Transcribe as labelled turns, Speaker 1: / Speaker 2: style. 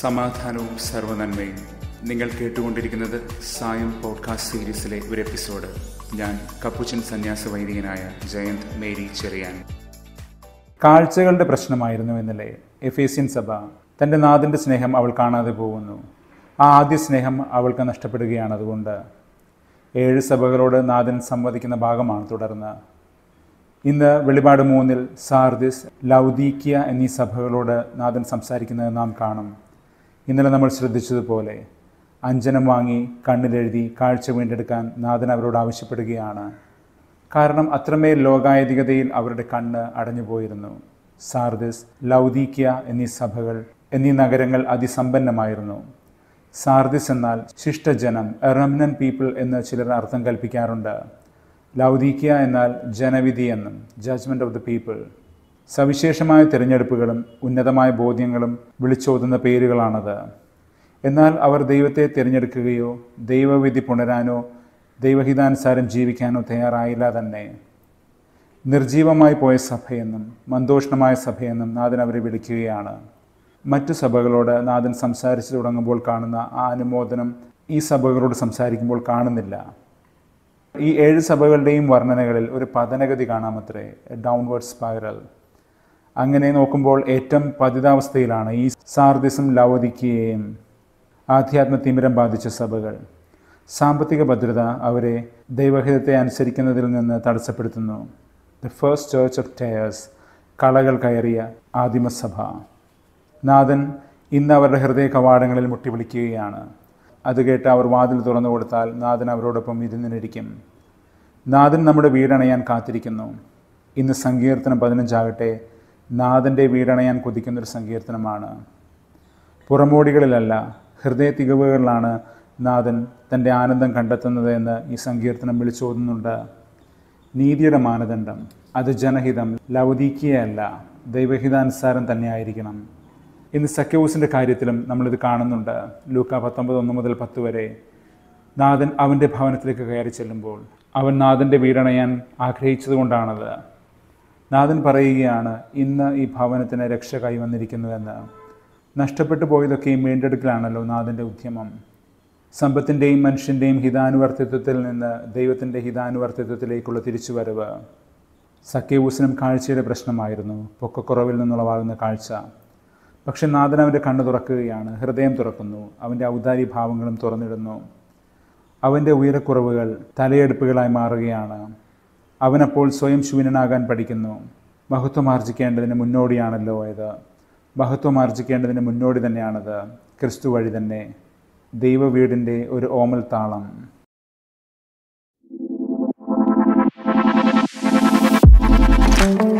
Speaker 1: സമാധാനവും സർവനന്മയും നിങ്ങൾ കേട്ടുകൊണ്ടിരിക്കുന്നത് സായം പോഡ്കാസ്റ്റ് സീരീസിലെ ഒരു എപ്പിസോഡ് ഞാൻ കപ്പുച്ചൻ സന്യാസ വൈദികനായ ജയന്ത് മേരി ചെറിയാൻ കാഴ്ചകളുടെ പ്രശ്നമായിരുന്നു എന്നല്ലേ എഫേസ്യൻ സഭ തൻ്റെ നാഥൻ്റെ സ്നേഹം അവൾ കാണാതെ പോകുന്നു ആ ആദ്യ സ്നേഹം അവൾക്ക് നഷ്ടപ്പെടുകയാണ് അതുകൊണ്ട് ഏഴ് സഭകളോട് നാഥൻ സംവദിക്കുന്ന ഭാഗമാണ് തുടർന്ന് ഇന്ന് വെളിപാട് മൂന്നിൽ സാർദിസ് ലൗദീക്യ എന്നീ സഭകളോട് നാഥൻ സംസാരിക്കുന്നത് നാം കാണും ഇന്നലെ നമ്മൾ ശ്രദ്ധിച്ചതുപോലെ അഞ്ജനം വാങ്ങി കണ്ണിലെഴുതി കാഴ്ച വീണ്ടെടുക്കാൻ നാഥൻ അവരോട് ആവശ്യപ്പെടുകയാണ് കാരണം അത്രമേൽ ലോകായതികതയിൽ അവരുടെ കണ്ണ് അടഞ്ഞുപോയിരുന്നു സാർദിസ് ലൗദീക്യ എന്നീ സഭകൾ എന്നീ നഗരങ്ങൾ അതിസമ്പന്നമായിരുന്നു സാർദിസ് എന്നാൽ ശിഷ്ടജനം റംനൻ പീപ്പിൾ എന്ന് ചിലർ അർത്ഥം കൽപ്പിക്കാറുണ്ട് ലൗദീക്യ എന്നാൽ ജനവിധി എന്നും ജഡ്ജ്മെൻ്റ് ഓഫ് ദ പീപ്പിൾ സവിശേഷമായ തിരഞ്ഞെടുപ്പുകളും ഉന്നതമായ ബോധ്യങ്ങളും വിളിച്ചോതുന്ന പേരുകളാണത് എന്നാൽ അവർ ദൈവത്തെ തിരഞ്ഞെടുക്കുകയോ ദൈവവിധി പുണരാനോ ദൈവഹിതാനുസാരം ജീവിക്കാനോ തയ്യാറായില്ല തന്നെ നിർജീവമായി പോയ സഭയെന്നും മന്ദോഷണമായ സഭയെന്നും നാഥൻ അവരെ വിളിക്കുകയാണ് മറ്റു സഭകളോട് നാഥൻ സംസാരിച്ചു തുടങ്ങുമ്പോൾ കാണുന്ന ആ അനുമോദനം ഈ സഭകളോട് സംസാരിക്കുമ്പോൾ കാണുന്നില്ല ഈ ഏഴ് സഭകളുടെയും വർണ്ണനകളിൽ ഒരു പതനഗതി കാണാമത്രേ ഡൗൺവേർഡ് സ്പൈറൽ അങ്ങനെ നോക്കുമ്പോൾ ഏറ്റവും പതിതാവസ്ഥയിലാണ് ഈ സാർദിസും ലവോദിക്കുകയും ആധ്യാത്മ തിമിരം ബാധിച്ച സഭകൾ സാമ്പത്തിക ഭദ്രത അവരെ ദൈവഹിതത്തെ അനുസരിക്കുന്നതിൽ നിന്ന് തടസ്സപ്പെടുത്തുന്നു the first church of Tyres കളകൾ കയറിയ ആദിമസഭ നാഥൻ ഇന്ന് അവരുടെ ഹൃദയ കവാടങ്ങളിൽ മുട്ടിവിളിക്കുകയാണ് അത് കേട്ട് അവർ വാതിൽ തുറന്നു കൊടുത്താൽ നാഥൻ അവരോടൊപ്പം ഇരുന്നിരിക്കും നാഥൻ നമ്മുടെ വീടണയാൻ കാത്തിരിക്കുന്നു ഇന്ന് സങ്കീർത്തനം പതിനഞ്ചാകട്ടെ നാഥൻ്റെ വീടണയാൻ കൊതിക്കുന്നൊരു സങ്കീർത്തനമാണ് പുറമോടികളിലല്ല ഹൃദയ തികവുകളിലാണ് നാഥൻ തൻ്റെ ആനന്ദം കണ്ടെത്തുന്നത് എന്ന് ഈ സങ്കീർത്തനം വിളിച്ചോതുന്നുണ്ട് നീതിയുടെ മാനദണ്ഡം അത് ജനഹിതം ലൗദീക്കിയല്ല ദൈവഹിതാനുസാരം തന്നെയായിരിക്കണം ഇന്ന് സഖ്യവൂസിൻ്റെ കാര്യത്തിലും നമ്മളിത് കാണുന്നുണ്ട് ലൂക്ക പത്തൊമ്പത് ഒന്ന് മുതൽ പത്ത് വരെ നാഥൻ അവൻ്റെ ഭവനത്തിലേക്ക് കയറി ചെല്ലുമ്പോൾ അവൻ നാഥൻ്റെ വീടണയാൻ ആഗ്രഹിച്ചതുകൊണ്ടാണത് നാഥൻ പറയുകയാണ് ഇന്ന് ഈ ഭവനത്തിന് രക്ഷ കൈവന്നിരിക്കുന്നുവെന്ന് നഷ്ടപ്പെട്ടു പോയതൊക്കെയും വീണ്ടെടുക്കലാണല്ലോ നാഥൻ്റെ ഉദ്യമം സമ്പത്തിൻ്റെയും മനുഷ്യൻ്റെയും ഹിതാനുവർത്തിത്വത്തിൽ നിന്ന് ദൈവത്തിൻ്റെ ഹിതാനുവർത്തിത്വത്തിലേക്കുള്ള തിരിച്ചുവരവ് സഖ്യവൂസിനും കാഴ്ചയുടെ പ്രശ്നമായിരുന്നു പൊക്കക്കുറവിൽ നിന്നുളവാകുന്ന കാഴ്ച പക്ഷെ നാഥൻ അവൻ്റെ കണ്ണ് തുറക്കുകയാണ് ഹൃദയം തുറക്കുന്നു അവൻ്റെ ഔദാരി ഭാവങ്ങളും തുറന്നിടുന്നു അവൻ്റെ ഉയരക്കുറവുകൾ തലയെടുപ്പുകളായി മാറുകയാണ് അവനപ്പോൾ സ്വയം ശൂന്യനാകാൻ പഠിക്കുന്നു മഹത്വം ആർജിക്കേണ്ടതിന് മുന്നോടിയാണല്ലോ ഇത് മഹത്വം ആർജിക്കേണ്ടതിന് മുന്നോടി തന്നെയാണത് ക്രിസ്തു വഴി തന്നെ ദൈവവീടിൻ്റെ ഒരു ഓമൽ താളം thank you